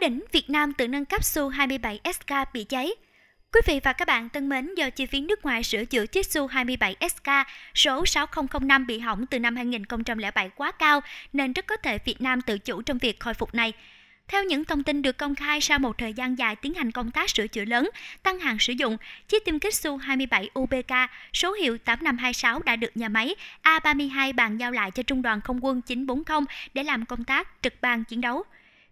đỉnh Việt Nam tự nâng cấp Su-27 SK bị cháy. Quý vị và các bạn thân mến, do chi phí nước ngoài sửa chữa chiếc Su-27 SK số 6005 bị hỏng từ năm 2007 quá cao nên rất có thể Việt Nam tự chủ trong việc khôi phục này. Theo những thông tin được công khai sau một thời gian dài tiến hành công tác sửa chữa lớn, tăng hàng sử dụng, chiếc tiêm kích Su-27 UBK số hiệu 8526 đã được nhà máy A32 bàn giao lại cho Trung đoàn Không quân 940 để làm công tác trực ban chiến đấu.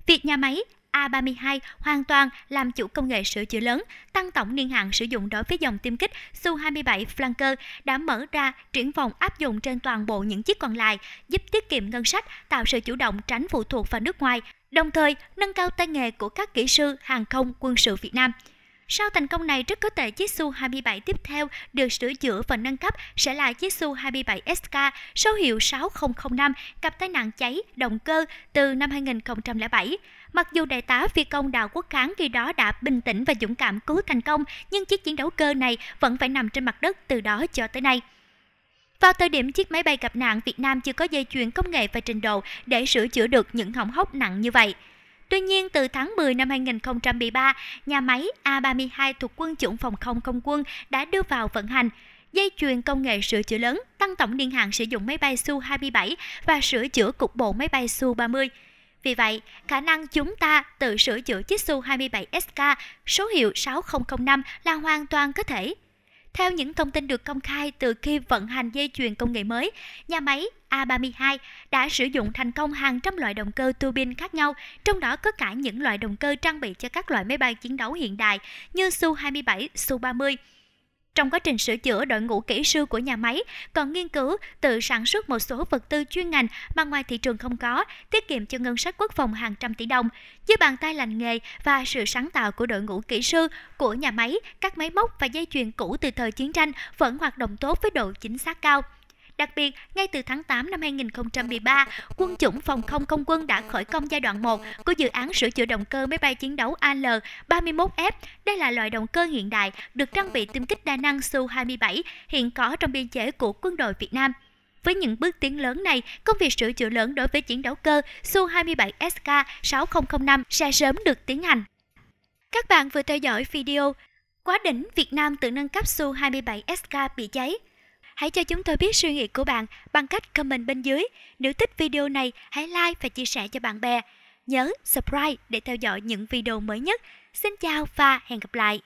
Việc nhà máy A32 hoàn toàn làm chủ công nghệ sửa chữa lớn, tăng tổng niên hạn sử dụng đối với dòng tiêm kích Su-27 Flanker đã mở ra triển vọng áp dụng trên toàn bộ những chiếc còn lại, giúp tiết kiệm ngân sách, tạo sự chủ động tránh phụ thuộc vào nước ngoài, đồng thời nâng cao tay nghề của các kỹ sư hàng không quân sự Việt Nam. Sau thành công này, rất có thể chiếc Su-27 tiếp theo được sửa chữa và nâng cấp sẽ là chiếc Su-27SK số hiệu 6005 gặp tai nạn cháy động cơ từ năm 2007. Mặc dù đại tá phi công Đào Quốc Kháng khi đó đã bình tĩnh và dũng cảm cứu thành công, nhưng chiếc chiến đấu cơ này vẫn phải nằm trên mặt đất từ đó cho tới nay. Vào thời điểm chiếc máy bay gặp nạn, Việt Nam chưa có dây chuyền công nghệ và trình độ để sửa chữa được những hỏng hóc nặng như vậy. Tuy nhiên, từ tháng 10 năm 2013, nhà máy A32 thuộc quân chủng phòng không không quân đã đưa vào vận hành dây chuyền công nghệ sửa chữa lớn, tăng tổng niên hạn sử dụng máy bay Su-27 và sửa chữa cục bộ máy bay Su-30. Vì vậy, khả năng chúng ta tự sửa chữa chiếc Su-27SK số hiệu 6005 là hoàn toàn có thể. Theo những thông tin được công khai từ khi vận hành dây chuyền công nghệ mới, nhà máy A32 đã sử dụng thành công hàng trăm loại động cơ tua bin khác nhau, trong đó có cả những loại động cơ trang bị cho các loại máy bay chiến đấu hiện đại như Su-27, Su-30. Trong quá trình sửa chữa, đội ngũ kỹ sư của nhà máy còn nghiên cứu tự sản xuất một số vật tư chuyên ngành mà ngoài thị trường không có, tiết kiệm cho ngân sách quốc phòng hàng trăm tỷ đồng. Dưới bàn tay lành nghề và sự sáng tạo của đội ngũ kỹ sư của nhà máy, các máy móc và dây chuyền cũ từ thời chiến tranh vẫn hoạt động tốt với độ chính xác cao. Đặc biệt, ngay từ tháng 8 năm 2013, quân chủng phòng không không quân đã khởi công giai đoạn 1 của dự án sửa chữa động cơ máy bay chiến đấu AL-31F. Đây là loại động cơ hiện đại được trang bị tiêm kích đa năng Su-27 hiện có trong biên chế của quân đội Việt Nam. Với những bước tiến lớn này, công việc sửa chữa lớn đối với chiến đấu cơ Su-27SK 6005 sẽ sớm được tiến hành. Các bạn vừa theo dõi video Quá đỉnh Việt Nam tự nâng cấp Su-27SK bị cháy. Hãy cho chúng tôi biết suy nghĩ của bạn bằng cách comment bên dưới. Nếu thích video này, hãy like và chia sẻ cho bạn bè. Nhớ subscribe để theo dõi những video mới nhất. Xin chào và hẹn gặp lại!